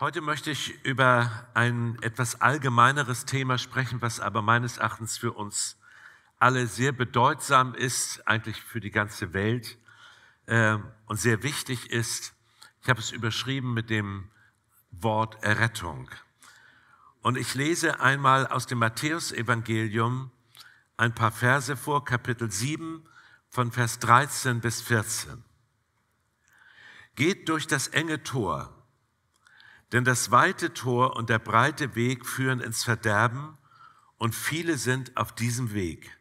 Heute möchte ich über ein etwas allgemeineres Thema sprechen, was aber meines Erachtens für uns alle sehr bedeutsam ist, eigentlich für die ganze Welt äh, und sehr wichtig ist. Ich habe es überschrieben mit dem Wort Errettung. Und ich lese einmal aus dem Matthäusevangelium ein paar Verse vor, Kapitel 7 von Vers 13 bis 14. Geht durch das enge Tor denn das weite Tor und der breite Weg führen ins Verderben und viele sind auf diesem Weg.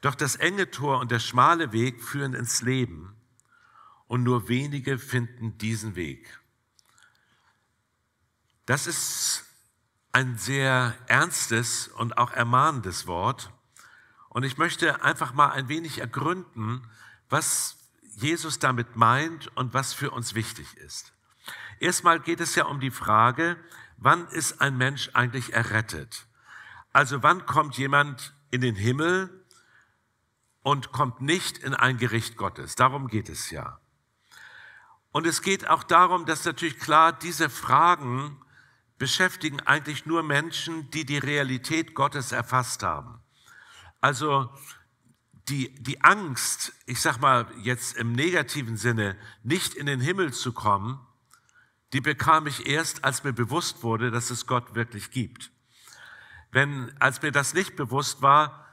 Doch das enge Tor und der schmale Weg führen ins Leben und nur wenige finden diesen Weg. Das ist ein sehr ernstes und auch ermahnendes Wort. Und ich möchte einfach mal ein wenig ergründen, was Jesus damit meint und was für uns wichtig ist. Erstmal geht es ja um die Frage, wann ist ein Mensch eigentlich errettet? Also wann kommt jemand in den Himmel und kommt nicht in ein Gericht Gottes? Darum geht es ja. Und es geht auch darum, dass natürlich klar, diese Fragen beschäftigen eigentlich nur Menschen, die die Realität Gottes erfasst haben. Also die, die Angst, ich sag mal jetzt im negativen Sinne, nicht in den Himmel zu kommen, die bekam ich erst, als mir bewusst wurde, dass es Gott wirklich gibt. Wenn, als mir das nicht bewusst war,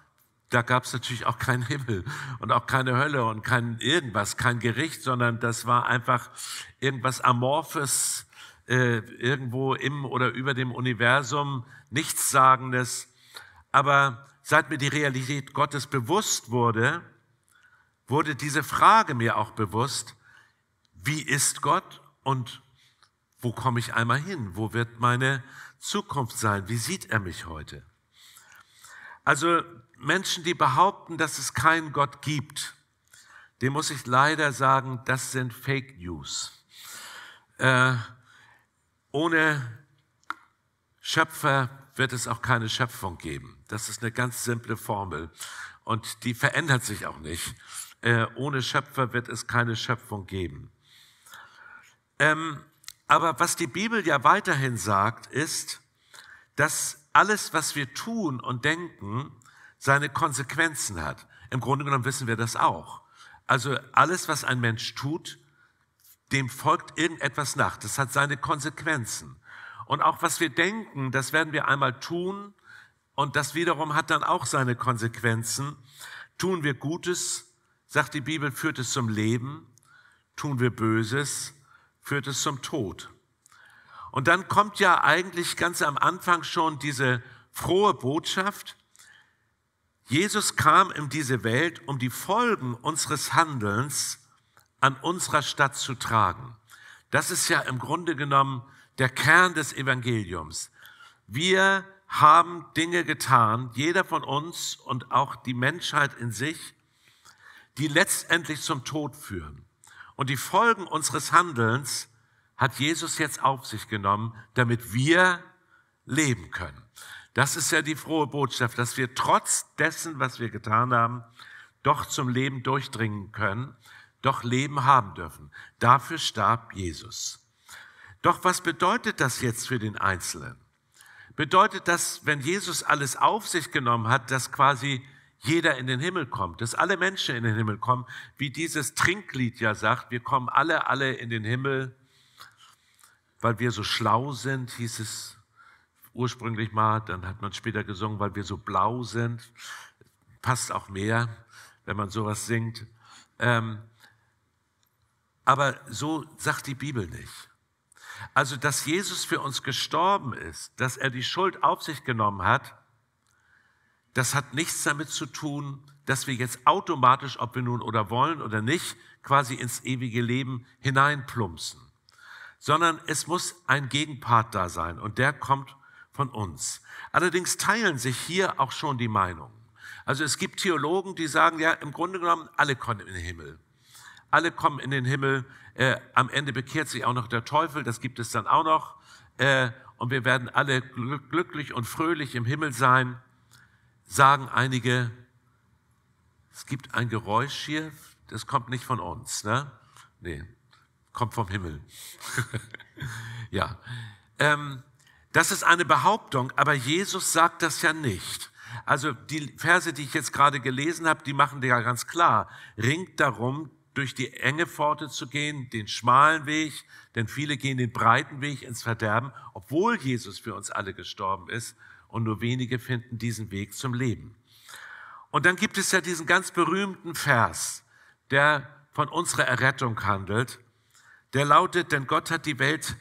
da gab es natürlich auch keinen Himmel und auch keine Hölle und kein irgendwas, kein Gericht, sondern das war einfach irgendwas Amorphes, äh, irgendwo im oder über dem Universum, Nichtssagendes. Aber seit mir die Realität Gottes bewusst wurde, wurde diese Frage mir auch bewusst, wie ist Gott und wo komme ich einmal hin? Wo wird meine Zukunft sein? Wie sieht er mich heute? Also Menschen, die behaupten, dass es keinen Gott gibt, dem muss ich leider sagen, das sind Fake News. Äh, ohne Schöpfer wird es auch keine Schöpfung geben. Das ist eine ganz simple Formel und die verändert sich auch nicht. Äh, ohne Schöpfer wird es keine Schöpfung geben. Ähm, aber was die Bibel ja weiterhin sagt, ist, dass alles, was wir tun und denken, seine Konsequenzen hat. Im Grunde genommen wissen wir das auch. Also alles, was ein Mensch tut, dem folgt irgendetwas nach. Das hat seine Konsequenzen. Und auch was wir denken, das werden wir einmal tun und das wiederum hat dann auch seine Konsequenzen. Tun wir Gutes, sagt die Bibel, führt es zum Leben. Tun wir Böses, führt es zum Tod. Und dann kommt ja eigentlich ganz am Anfang schon diese frohe Botschaft. Jesus kam in diese Welt, um die Folgen unseres Handelns an unserer Stadt zu tragen. Das ist ja im Grunde genommen der Kern des Evangeliums. Wir haben Dinge getan, jeder von uns und auch die Menschheit in sich, die letztendlich zum Tod führen. Und die Folgen unseres Handelns hat Jesus jetzt auf sich genommen, damit wir leben können. Das ist ja die frohe Botschaft, dass wir trotz dessen, was wir getan haben, doch zum Leben durchdringen können, doch Leben haben dürfen. Dafür starb Jesus. Doch was bedeutet das jetzt für den Einzelnen? Bedeutet das, wenn Jesus alles auf sich genommen hat, dass quasi jeder in den Himmel kommt, dass alle Menschen in den Himmel kommen, wie dieses Trinklied ja sagt, wir kommen alle, alle in den Himmel, weil wir so schlau sind, hieß es ursprünglich mal, dann hat man später gesungen, weil wir so blau sind, passt auch mehr, wenn man sowas singt. Ähm, aber so sagt die Bibel nicht. Also, dass Jesus für uns gestorben ist, dass er die Schuld auf sich genommen hat, das hat nichts damit zu tun, dass wir jetzt automatisch, ob wir nun oder wollen oder nicht, quasi ins ewige Leben hineinplumpsen, sondern es muss ein Gegenpart da sein und der kommt von uns. Allerdings teilen sich hier auch schon die Meinungen. Also es gibt Theologen, die sagen, ja, im Grunde genommen, alle kommen in den Himmel. Alle kommen in den Himmel. Äh, am Ende bekehrt sich auch noch der Teufel, das gibt es dann auch noch. Äh, und wir werden alle glücklich und fröhlich im Himmel sein sagen einige, es gibt ein Geräusch hier, das kommt nicht von uns. Ne? Nee, kommt vom Himmel. ja. Ähm, das ist eine Behauptung, aber Jesus sagt das ja nicht. Also die Verse, die ich jetzt gerade gelesen habe, die machen dir ja ganz klar. Ringt darum, durch die enge Pforte zu gehen, den schmalen Weg, denn viele gehen den breiten Weg ins Verderben, obwohl Jesus für uns alle gestorben ist und nur wenige finden diesen Weg zum Leben. Und dann gibt es ja diesen ganz berühmten Vers, der von unserer Errettung handelt, der lautet, denn Gott hat die Welt,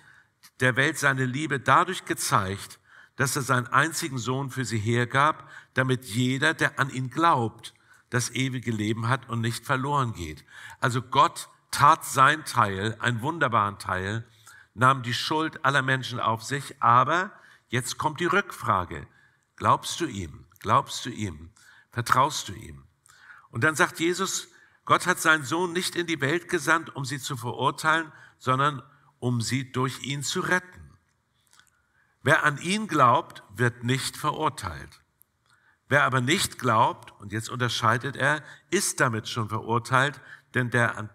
der Welt seine Liebe dadurch gezeigt, dass er seinen einzigen Sohn für sie hergab, damit jeder, der an ihn glaubt, das ewige Leben hat und nicht verloren geht. Also Gott tat sein Teil, einen wunderbaren Teil, nahm die Schuld aller Menschen auf sich, aber Jetzt kommt die Rückfrage. Glaubst du ihm? Glaubst du ihm? Vertraust du ihm? Und dann sagt Jesus, Gott hat seinen Sohn nicht in die Welt gesandt, um sie zu verurteilen, sondern um sie durch ihn zu retten. Wer an ihn glaubt, wird nicht verurteilt. Wer aber nicht glaubt, und jetzt unterscheidet er, ist damit schon verurteilt, denn der,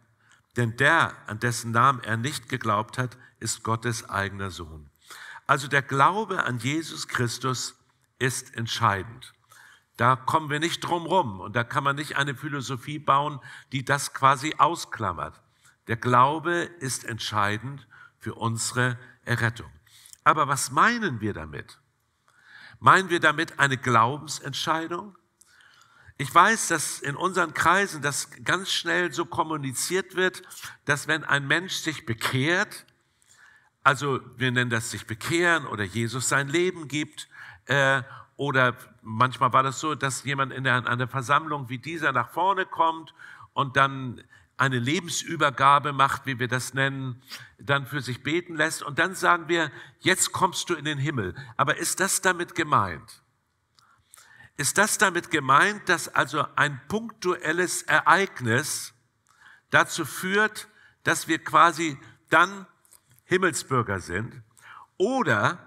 denn der, an dessen Namen er nicht geglaubt hat, ist Gottes eigener Sohn. Also der Glaube an Jesus Christus ist entscheidend. Da kommen wir nicht drum rum und da kann man nicht eine Philosophie bauen, die das quasi ausklammert. Der Glaube ist entscheidend für unsere Errettung. Aber was meinen wir damit? Meinen wir damit eine Glaubensentscheidung? Ich weiß, dass in unseren Kreisen das ganz schnell so kommuniziert wird, dass wenn ein Mensch sich bekehrt, also wir nennen das sich bekehren oder Jesus sein Leben gibt. Äh, oder manchmal war das so, dass jemand in der, einer Versammlung wie dieser nach vorne kommt und dann eine Lebensübergabe macht, wie wir das nennen, dann für sich beten lässt und dann sagen wir, jetzt kommst du in den Himmel. Aber ist das damit gemeint? Ist das damit gemeint, dass also ein punktuelles Ereignis dazu führt, dass wir quasi dann Himmelsbürger sind oder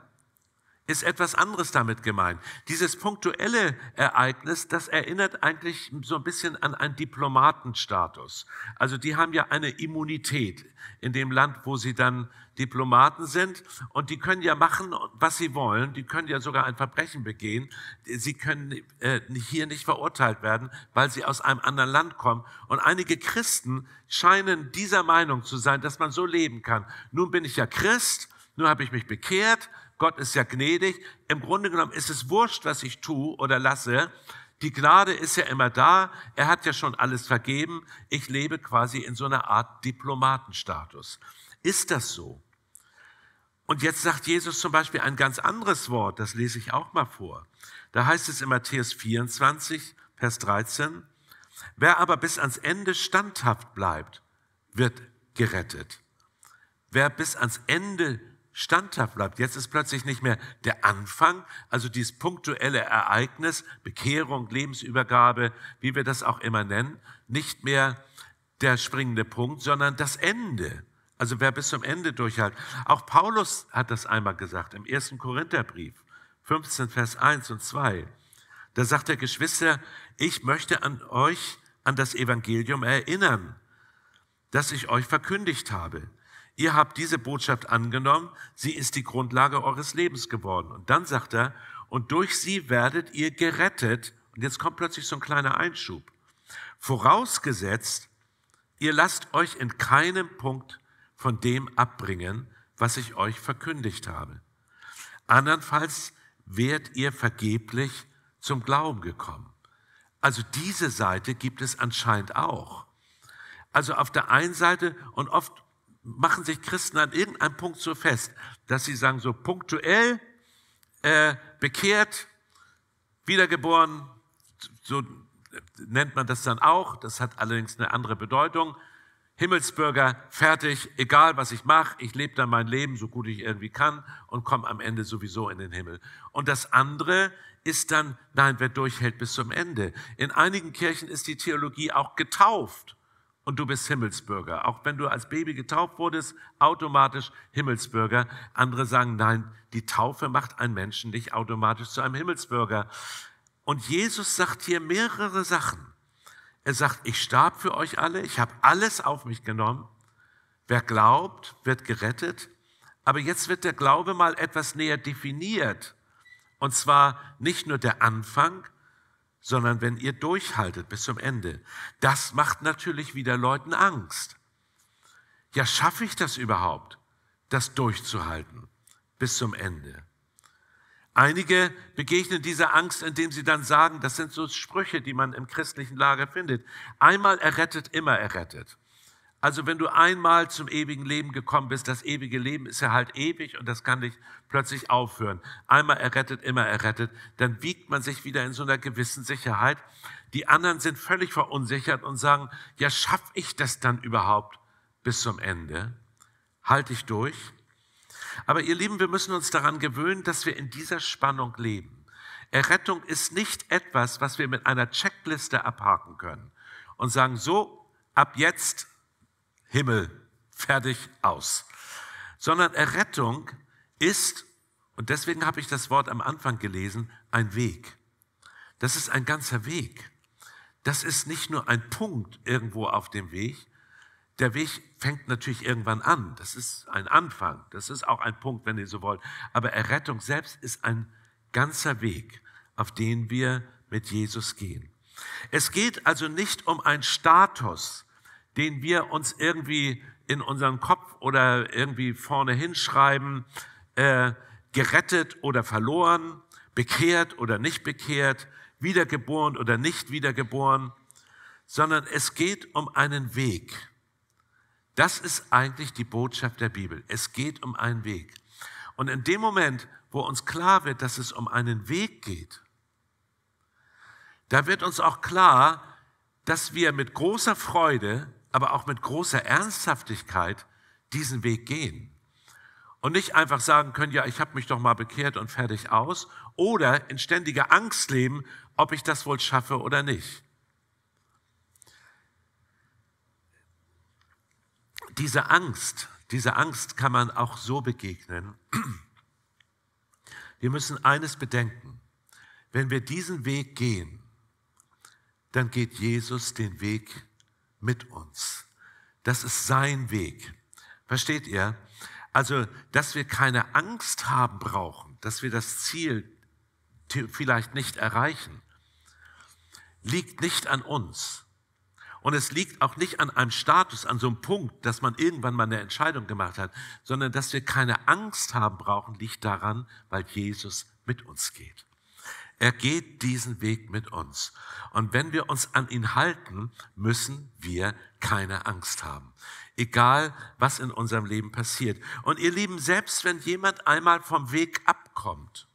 ist etwas anderes damit gemeint. Dieses punktuelle Ereignis, das erinnert eigentlich so ein bisschen an einen Diplomatenstatus. Also die haben ja eine Immunität in dem Land, wo sie dann Diplomaten sind und die können ja machen, was sie wollen. Die können ja sogar ein Verbrechen begehen. Sie können äh, hier nicht verurteilt werden, weil sie aus einem anderen Land kommen. Und einige Christen scheinen dieser Meinung zu sein, dass man so leben kann. Nun bin ich ja Christ, nun habe ich mich bekehrt, Gott ist ja gnädig. Im Grunde genommen ist es wurscht, was ich tue oder lasse. Die Gnade ist ja immer da. Er hat ja schon alles vergeben. Ich lebe quasi in so einer Art Diplomatenstatus. Ist das so? Und jetzt sagt Jesus zum Beispiel ein ganz anderes Wort, das lese ich auch mal vor. Da heißt es in Matthäus 24, Vers 13, wer aber bis ans Ende standhaft bleibt, wird gerettet. Wer bis ans Ende standhaft bleibt. Jetzt ist plötzlich nicht mehr der Anfang, also dieses punktuelle Ereignis, Bekehrung, Lebensübergabe, wie wir das auch immer nennen, nicht mehr der springende Punkt, sondern das Ende. Also wer bis zum Ende durchhält. Auch Paulus hat das einmal gesagt im ersten Korintherbrief, 15 Vers 1 und 2. Da sagt der Geschwister, ich möchte an euch, an das Evangelium erinnern, das ich euch verkündigt habe, Ihr habt diese Botschaft angenommen, sie ist die Grundlage eures Lebens geworden. Und dann sagt er, und durch sie werdet ihr gerettet. Und jetzt kommt plötzlich so ein kleiner Einschub. Vorausgesetzt, ihr lasst euch in keinem Punkt von dem abbringen, was ich euch verkündigt habe. Andernfalls wärt ihr vergeblich zum Glauben gekommen. Also diese Seite gibt es anscheinend auch. Also auf der einen Seite und oft machen sich Christen an irgendeinem Punkt so fest, dass sie sagen, so punktuell, äh, bekehrt, wiedergeboren, so nennt man das dann auch, das hat allerdings eine andere Bedeutung. Himmelsbürger, fertig, egal was ich mache, ich lebe dann mein Leben so gut ich irgendwie kann und komme am Ende sowieso in den Himmel. Und das andere ist dann, nein, wer durchhält bis zum Ende. In einigen Kirchen ist die Theologie auch getauft und du bist Himmelsbürger. Auch wenn du als Baby getauft wurdest, automatisch Himmelsbürger. Andere sagen, nein, die Taufe macht einen Menschen nicht automatisch zu einem Himmelsbürger. Und Jesus sagt hier mehrere Sachen. Er sagt, ich starb für euch alle, ich habe alles auf mich genommen. Wer glaubt, wird gerettet. Aber jetzt wird der Glaube mal etwas näher definiert. Und zwar nicht nur der Anfang, sondern wenn ihr durchhaltet bis zum Ende. Das macht natürlich wieder Leuten Angst. Ja, schaffe ich das überhaupt, das durchzuhalten bis zum Ende? Einige begegnen dieser Angst, indem sie dann sagen, das sind so Sprüche, die man im christlichen Lager findet. Einmal errettet, immer errettet. Also wenn du einmal zum ewigen Leben gekommen bist, das ewige Leben ist ja halt ewig und das kann nicht plötzlich aufhören. Einmal errettet, immer errettet, dann wiegt man sich wieder in so einer gewissen Sicherheit. Die anderen sind völlig verunsichert und sagen, ja, schaffe ich das dann überhaupt bis zum Ende? Halte ich durch? Aber ihr Lieben, wir müssen uns daran gewöhnen, dass wir in dieser Spannung leben. Errettung ist nicht etwas, was wir mit einer Checkliste abhaken können und sagen, so, ab jetzt Himmel, fertig, aus. Sondern Errettung ist, und deswegen habe ich das Wort am Anfang gelesen, ein Weg. Das ist ein ganzer Weg. Das ist nicht nur ein Punkt irgendwo auf dem Weg. Der Weg fängt natürlich irgendwann an. Das ist ein Anfang. Das ist auch ein Punkt, wenn ihr so wollt. Aber Errettung selbst ist ein ganzer Weg, auf den wir mit Jesus gehen. Es geht also nicht um einen Status, den wir uns irgendwie in unseren Kopf oder irgendwie vorne hinschreiben, äh, gerettet oder verloren, bekehrt oder nicht bekehrt, wiedergeboren oder nicht wiedergeboren, sondern es geht um einen Weg. Das ist eigentlich die Botschaft der Bibel. Es geht um einen Weg. Und in dem Moment, wo uns klar wird, dass es um einen Weg geht, da wird uns auch klar, dass wir mit großer Freude aber auch mit großer Ernsthaftigkeit diesen Weg gehen. Und nicht einfach sagen können, ja, ich habe mich doch mal bekehrt und fertig aus. Oder in ständiger Angst leben, ob ich das wohl schaffe oder nicht. Diese Angst, diese Angst kann man auch so begegnen. Wir müssen eines bedenken. Wenn wir diesen Weg gehen, dann geht Jesus den Weg mit uns. Das ist sein Weg. Versteht ihr? Also, dass wir keine Angst haben brauchen, dass wir das Ziel vielleicht nicht erreichen, liegt nicht an uns. Und es liegt auch nicht an einem Status, an so einem Punkt, dass man irgendwann mal eine Entscheidung gemacht hat, sondern dass wir keine Angst haben brauchen, liegt daran, weil Jesus mit uns geht. Er geht diesen Weg mit uns. Und wenn wir uns an ihn halten, müssen wir keine Angst haben. Egal, was in unserem Leben passiert. Und ihr Lieben, selbst wenn jemand einmal vom Weg abkommt,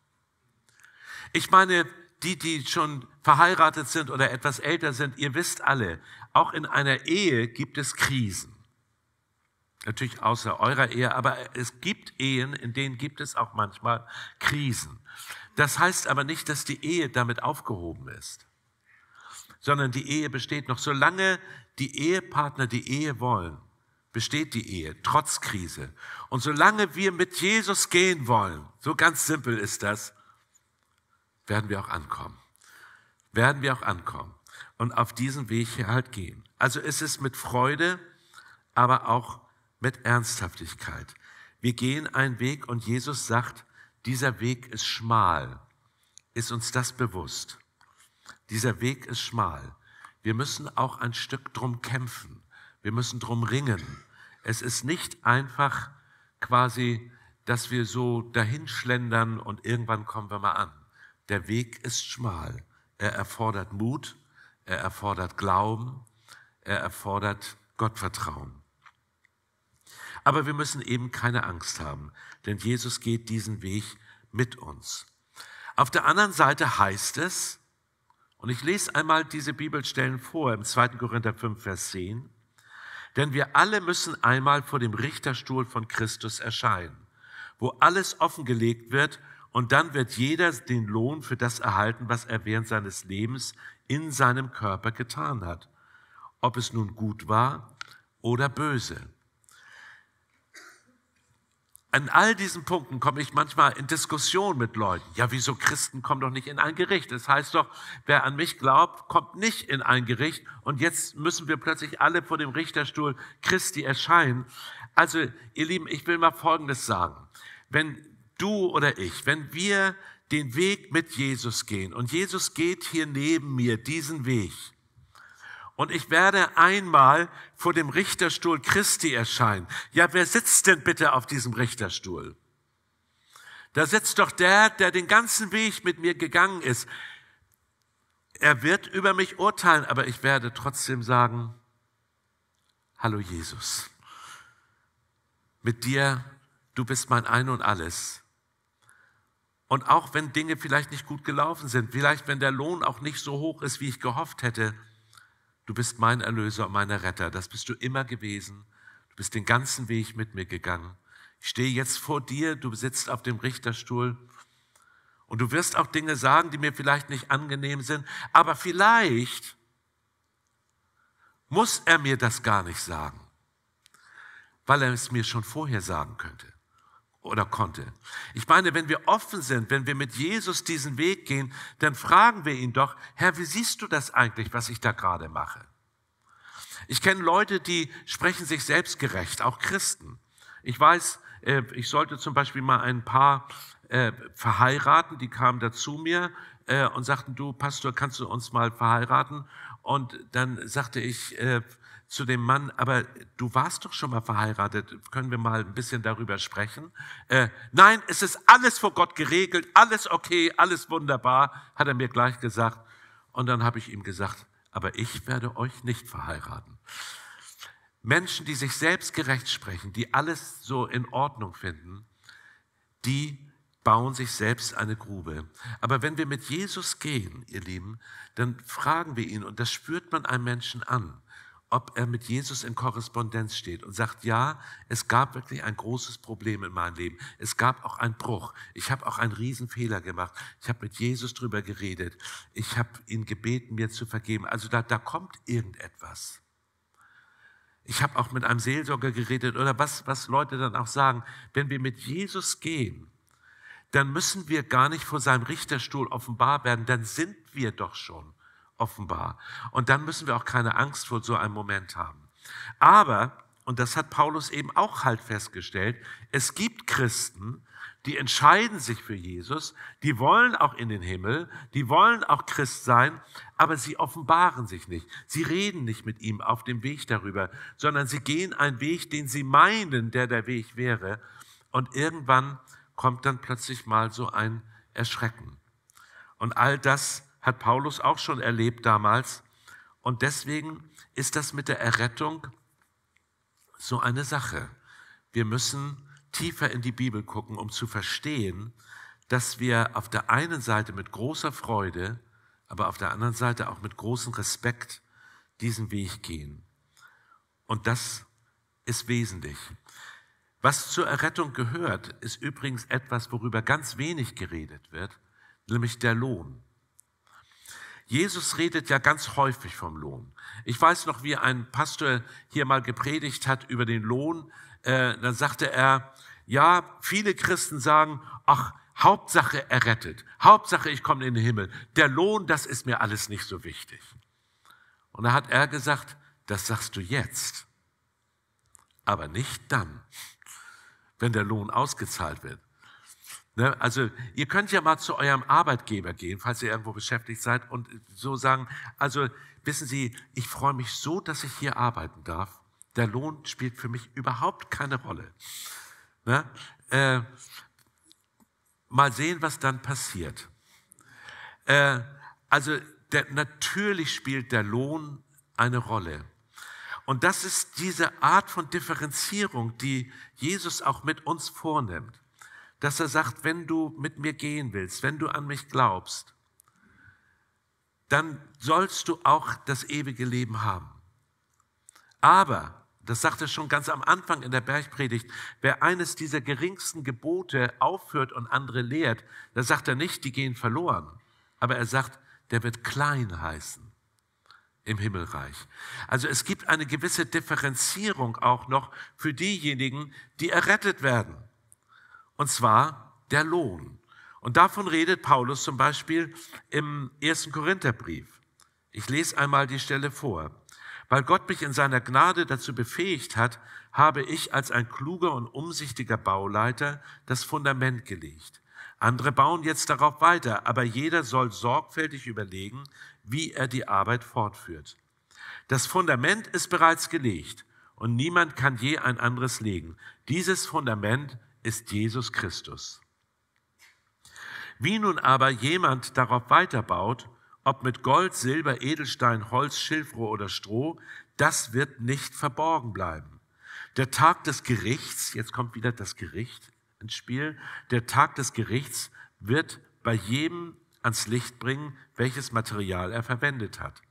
ich meine, die, die schon verheiratet sind oder etwas älter sind, ihr wisst alle, auch in einer Ehe gibt es Krisen. Natürlich außer eurer Ehe, aber es gibt Ehen, in denen gibt es auch manchmal Krisen. Das heißt aber nicht, dass die Ehe damit aufgehoben ist, sondern die Ehe besteht noch. Solange die Ehepartner die Ehe wollen, besteht die Ehe, trotz Krise. Und solange wir mit Jesus gehen wollen, so ganz simpel ist das, werden wir auch ankommen. Werden wir auch ankommen und auf diesen Weg hier halt gehen. Also ist es mit Freude, aber auch mit Ernsthaftigkeit. Wir gehen einen Weg und Jesus sagt, dieser Weg ist schmal. Ist uns das bewusst? Dieser Weg ist schmal. Wir müssen auch ein Stück drum kämpfen. Wir müssen drum ringen. Es ist nicht einfach quasi, dass wir so dahinschlendern und irgendwann kommen wir mal an. Der Weg ist schmal. Er erfordert Mut, er erfordert Glauben, er erfordert Gottvertrauen. Aber wir müssen eben keine Angst haben denn Jesus geht diesen Weg mit uns. Auf der anderen Seite heißt es, und ich lese einmal diese Bibelstellen vor im 2. Korinther 5, Vers 10, denn wir alle müssen einmal vor dem Richterstuhl von Christus erscheinen, wo alles offengelegt wird und dann wird jeder den Lohn für das erhalten, was er während seines Lebens in seinem Körper getan hat, ob es nun gut war oder böse an all diesen Punkten komme ich manchmal in Diskussion mit Leuten. Ja, wieso Christen kommen doch nicht in ein Gericht? Das heißt doch, wer an mich glaubt, kommt nicht in ein Gericht. Und jetzt müssen wir plötzlich alle vor dem Richterstuhl Christi erscheinen. Also, ihr Lieben, ich will mal Folgendes sagen. Wenn du oder ich, wenn wir den Weg mit Jesus gehen und Jesus geht hier neben mir diesen Weg, und ich werde einmal vor dem Richterstuhl Christi erscheinen. Ja, wer sitzt denn bitte auf diesem Richterstuhl? Da sitzt doch der, der den ganzen Weg mit mir gegangen ist. Er wird über mich urteilen, aber ich werde trotzdem sagen, hallo Jesus, mit dir, du bist mein Ein und alles. Und auch wenn Dinge vielleicht nicht gut gelaufen sind, vielleicht wenn der Lohn auch nicht so hoch ist, wie ich gehofft hätte, Du bist mein Erlöser und mein Retter. Das bist du immer gewesen. Du bist den ganzen Weg mit mir gegangen. Ich stehe jetzt vor dir. Du sitzt auf dem Richterstuhl. Und du wirst auch Dinge sagen, die mir vielleicht nicht angenehm sind. Aber vielleicht muss er mir das gar nicht sagen, weil er es mir schon vorher sagen könnte oder konnte. Ich meine, wenn wir offen sind, wenn wir mit Jesus diesen Weg gehen, dann fragen wir ihn doch, Herr, wie siehst du das eigentlich, was ich da gerade mache? Ich kenne Leute, die sprechen sich selbstgerecht, auch Christen. Ich weiß, äh, ich sollte zum Beispiel mal ein paar äh, verheiraten, die kamen da zu mir äh, und sagten, du Pastor, kannst du uns mal verheiraten? Und dann sagte ich, zu dem Mann, aber du warst doch schon mal verheiratet, können wir mal ein bisschen darüber sprechen? Äh, nein, es ist alles vor Gott geregelt, alles okay, alles wunderbar, hat er mir gleich gesagt. Und dann habe ich ihm gesagt, aber ich werde euch nicht verheiraten. Menschen, die sich selbst gerecht sprechen, die alles so in Ordnung finden, die bauen sich selbst eine Grube. Aber wenn wir mit Jesus gehen, ihr Lieben, dann fragen wir ihn und das spürt man einem Menschen an ob er mit Jesus in Korrespondenz steht und sagt, ja, es gab wirklich ein großes Problem in meinem Leben. Es gab auch einen Bruch. Ich habe auch einen Riesenfehler gemacht. Ich habe mit Jesus drüber geredet. Ich habe ihn gebeten, mir zu vergeben. Also da, da kommt irgendetwas. Ich habe auch mit einem Seelsorger geredet oder was, was Leute dann auch sagen. Wenn wir mit Jesus gehen, dann müssen wir gar nicht vor seinem Richterstuhl offenbar werden. Dann sind wir doch schon offenbar. Und dann müssen wir auch keine Angst vor so einem Moment haben. Aber, und das hat Paulus eben auch halt festgestellt, es gibt Christen, die entscheiden sich für Jesus, die wollen auch in den Himmel, die wollen auch Christ sein, aber sie offenbaren sich nicht. Sie reden nicht mit ihm auf dem Weg darüber, sondern sie gehen einen Weg, den sie meinen, der der Weg wäre. Und irgendwann kommt dann plötzlich mal so ein Erschrecken. Und all das hat Paulus auch schon erlebt damals. Und deswegen ist das mit der Errettung so eine Sache. Wir müssen tiefer in die Bibel gucken, um zu verstehen, dass wir auf der einen Seite mit großer Freude, aber auf der anderen Seite auch mit großem Respekt diesen Weg gehen. Und das ist wesentlich. Was zur Errettung gehört, ist übrigens etwas, worüber ganz wenig geredet wird, nämlich der Lohn. Jesus redet ja ganz häufig vom Lohn. Ich weiß noch, wie ein Pastor hier mal gepredigt hat über den Lohn. Äh, dann sagte er, ja, viele Christen sagen, ach, Hauptsache errettet. Hauptsache ich komme in den Himmel. Der Lohn, das ist mir alles nicht so wichtig. Und da hat er gesagt, das sagst du jetzt, aber nicht dann, wenn der Lohn ausgezahlt wird. Ne? Also ihr könnt ja mal zu eurem Arbeitgeber gehen, falls ihr irgendwo beschäftigt seid und so sagen, also wissen Sie, ich freue mich so, dass ich hier arbeiten darf. Der Lohn spielt für mich überhaupt keine Rolle. Ne? Äh, mal sehen, was dann passiert. Äh, also der, natürlich spielt der Lohn eine Rolle. Und das ist diese Art von Differenzierung, die Jesus auch mit uns vornimmt dass er sagt, wenn du mit mir gehen willst, wenn du an mich glaubst, dann sollst du auch das ewige Leben haben. Aber, das sagt er schon ganz am Anfang in der Bergpredigt, wer eines dieser geringsten Gebote aufhört und andere lehrt, da sagt er nicht, die gehen verloren, aber er sagt, der wird klein heißen im Himmelreich. Also es gibt eine gewisse Differenzierung auch noch für diejenigen, die errettet werden und zwar der Lohn. Und davon redet Paulus zum Beispiel im ersten Korintherbrief. Ich lese einmal die Stelle vor. Weil Gott mich in seiner Gnade dazu befähigt hat, habe ich als ein kluger und umsichtiger Bauleiter das Fundament gelegt. Andere bauen jetzt darauf weiter, aber jeder soll sorgfältig überlegen, wie er die Arbeit fortführt. Das Fundament ist bereits gelegt und niemand kann je ein anderes legen. Dieses Fundament ist Jesus Christus. Wie nun aber jemand darauf weiterbaut, ob mit Gold, Silber, Edelstein, Holz, Schilfrohr oder Stroh, das wird nicht verborgen bleiben. Der Tag des Gerichts, jetzt kommt wieder das Gericht ins Spiel, der Tag des Gerichts wird bei jedem ans Licht bringen, welches Material er verwendet hat.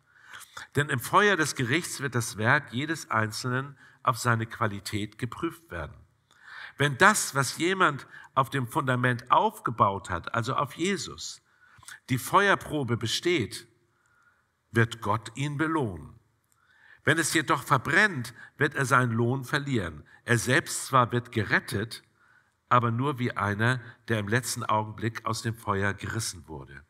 Denn im Feuer des Gerichts wird das Werk jedes Einzelnen auf seine Qualität geprüft werden. Wenn das, was jemand auf dem Fundament aufgebaut hat, also auf Jesus, die Feuerprobe besteht, wird Gott ihn belohnen. Wenn es jedoch verbrennt, wird er seinen Lohn verlieren. Er selbst zwar wird gerettet, aber nur wie einer, der im letzten Augenblick aus dem Feuer gerissen wurde.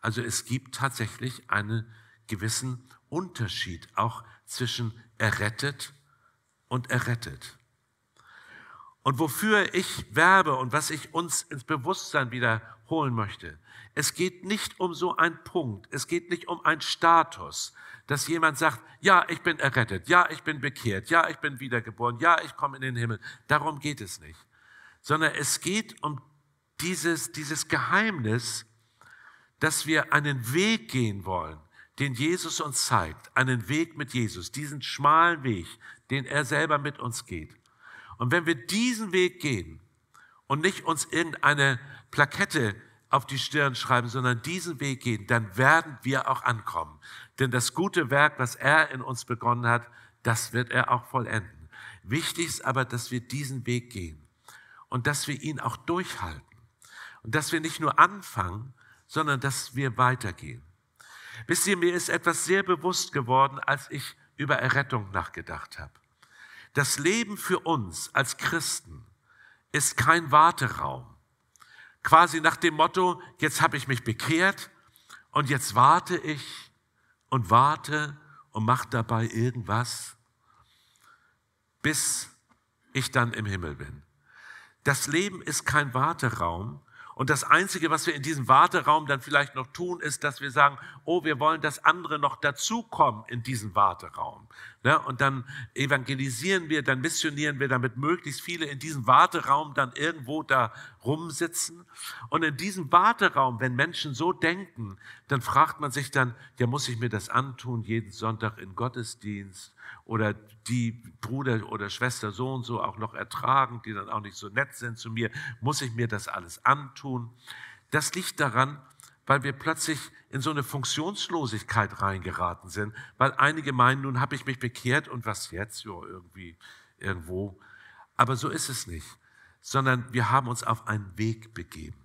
Also es gibt tatsächlich einen gewissen Unterschied auch zwischen errettet und errettet. Und wofür ich werbe und was ich uns ins Bewusstsein wiederholen möchte. Es geht nicht um so einen Punkt. Es geht nicht um einen Status, dass jemand sagt, ja, ich bin errettet, ja, ich bin bekehrt, ja, ich bin wiedergeboren, ja, ich komme in den Himmel. Darum geht es nicht. Sondern es geht um dieses, dieses Geheimnis, dass wir einen Weg gehen wollen, den Jesus uns zeigt, einen Weg mit Jesus, diesen schmalen Weg, den er selber mit uns geht. Und wenn wir diesen Weg gehen und nicht uns irgendeine Plakette auf die Stirn schreiben, sondern diesen Weg gehen, dann werden wir auch ankommen. Denn das gute Werk, was er in uns begonnen hat, das wird er auch vollenden. Wichtig ist aber, dass wir diesen Weg gehen und dass wir ihn auch durchhalten und dass wir nicht nur anfangen, sondern dass wir weitergehen. Wisst ihr, mir ist etwas sehr bewusst geworden, als ich über Errettung nachgedacht habe. Das Leben für uns als Christen ist kein Warteraum. Quasi nach dem Motto, jetzt habe ich mich bekehrt und jetzt warte ich und warte und mache dabei irgendwas, bis ich dann im Himmel bin. Das Leben ist kein Warteraum, und das Einzige, was wir in diesem Warteraum dann vielleicht noch tun, ist, dass wir sagen, oh, wir wollen, dass andere noch dazukommen in diesen Warteraum. Ja, ne? und dann evangelisieren wir, dann missionieren wir, damit möglichst viele in diesem Warteraum dann irgendwo da rumsitzen. Und in diesem Warteraum, wenn Menschen so denken, dann fragt man sich dann, ja, muss ich mir das antun, jeden Sonntag in Gottesdienst oder die Bruder oder Schwester so und so auch noch ertragen, die dann auch nicht so nett sind zu mir, muss ich mir das alles antun? Das liegt daran, weil wir plötzlich in so eine Funktionslosigkeit reingeraten sind, weil einige meinen, nun habe ich mich bekehrt und was jetzt? Ja, irgendwie, irgendwo. Aber so ist es nicht, sondern wir haben uns auf einen Weg begeben.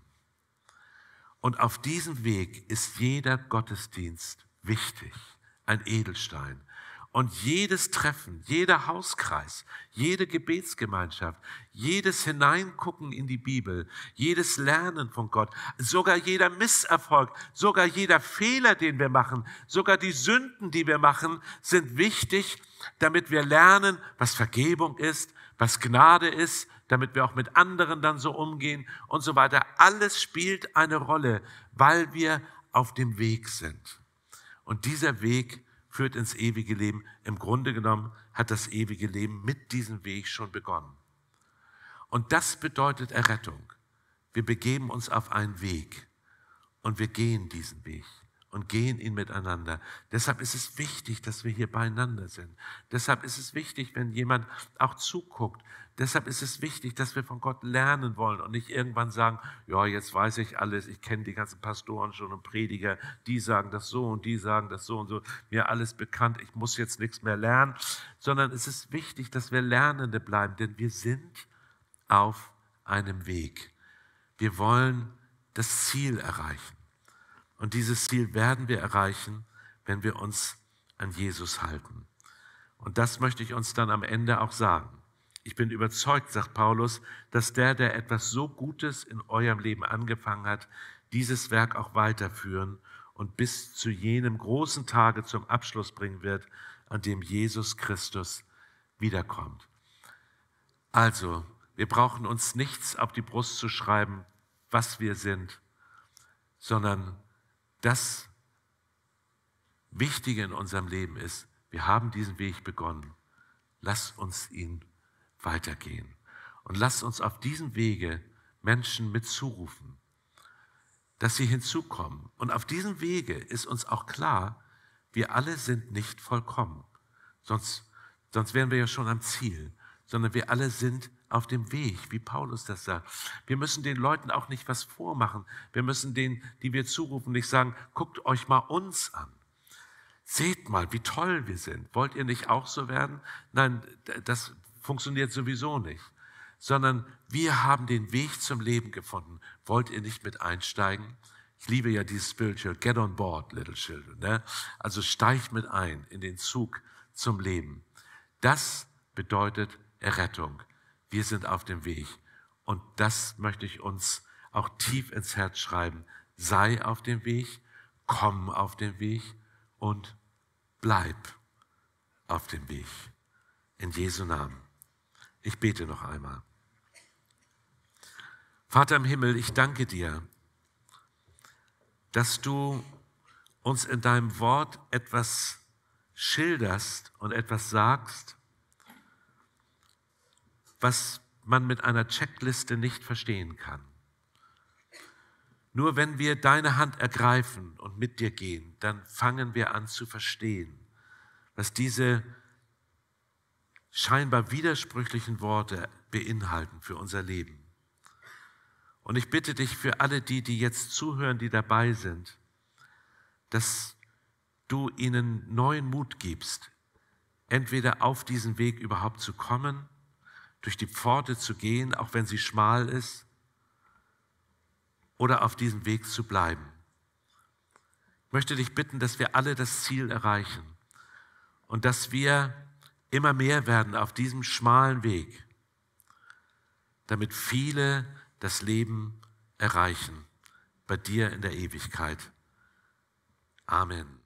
Und auf diesem Weg ist jeder Gottesdienst wichtig, ein Edelstein, und jedes Treffen, jeder Hauskreis, jede Gebetsgemeinschaft, jedes Hineingucken in die Bibel, jedes Lernen von Gott, sogar jeder Misserfolg, sogar jeder Fehler, den wir machen, sogar die Sünden, die wir machen, sind wichtig, damit wir lernen, was Vergebung ist, was Gnade ist, damit wir auch mit anderen dann so umgehen und so weiter. Alles spielt eine Rolle, weil wir auf dem Weg sind. Und dieser Weg führt ins ewige Leben. Im Grunde genommen hat das ewige Leben mit diesem Weg schon begonnen. Und das bedeutet Errettung. Wir begeben uns auf einen Weg und wir gehen diesen Weg und gehen ihn miteinander. Deshalb ist es wichtig, dass wir hier beieinander sind. Deshalb ist es wichtig, wenn jemand auch zuguckt. Deshalb ist es wichtig, dass wir von Gott lernen wollen und nicht irgendwann sagen, ja, jetzt weiß ich alles, ich kenne die ganzen Pastoren schon und Prediger, die sagen das so und die sagen das so und so, mir alles bekannt, ich muss jetzt nichts mehr lernen, sondern es ist wichtig, dass wir Lernende bleiben, denn wir sind auf einem Weg. Wir wollen das Ziel erreichen. Und dieses Ziel werden wir erreichen, wenn wir uns an Jesus halten. Und das möchte ich uns dann am Ende auch sagen. Ich bin überzeugt, sagt Paulus, dass der, der etwas so Gutes in eurem Leben angefangen hat, dieses Werk auch weiterführen und bis zu jenem großen Tage zum Abschluss bringen wird, an dem Jesus Christus wiederkommt. Also, wir brauchen uns nichts auf die Brust zu schreiben, was wir sind, sondern das Wichtige in unserem Leben ist, wir haben diesen Weg begonnen. Lass uns ihn weitergehen. Und lass uns auf diesem Wege Menschen mitzurufen, dass sie hinzukommen. Und auf diesem Wege ist uns auch klar, wir alle sind nicht vollkommen. Sonst, sonst wären wir ja schon am Ziel, sondern wir alle sind auf dem Weg, wie Paulus das sagt. Wir müssen den Leuten auch nicht was vormachen. Wir müssen denen, die wir zurufen, nicht sagen, guckt euch mal uns an. Seht mal, wie toll wir sind. Wollt ihr nicht auch so werden? Nein, das funktioniert sowieso nicht. Sondern wir haben den Weg zum Leben gefunden. Wollt ihr nicht mit einsteigen? Ich liebe ja dieses Spiritual, get on board, little children. Ne? Also steigt mit ein in den Zug zum Leben. Das bedeutet Errettung. Wir sind auf dem Weg. Und das möchte ich uns auch tief ins Herz schreiben. Sei auf dem Weg, komm auf dem Weg und bleib auf dem Weg. In Jesu Namen. Ich bete noch einmal. Vater im Himmel, ich danke dir, dass du uns in deinem Wort etwas schilderst und etwas sagst, was man mit einer Checkliste nicht verstehen kann. Nur wenn wir deine Hand ergreifen und mit dir gehen, dann fangen wir an zu verstehen, was diese scheinbar widersprüchlichen Worte beinhalten für unser Leben. Und ich bitte dich für alle die, die jetzt zuhören, die dabei sind, dass du ihnen neuen Mut gibst, entweder auf diesen Weg überhaupt zu kommen durch die Pforte zu gehen, auch wenn sie schmal ist, oder auf diesem Weg zu bleiben. Ich möchte dich bitten, dass wir alle das Ziel erreichen und dass wir immer mehr werden auf diesem schmalen Weg, damit viele das Leben erreichen bei dir in der Ewigkeit. Amen.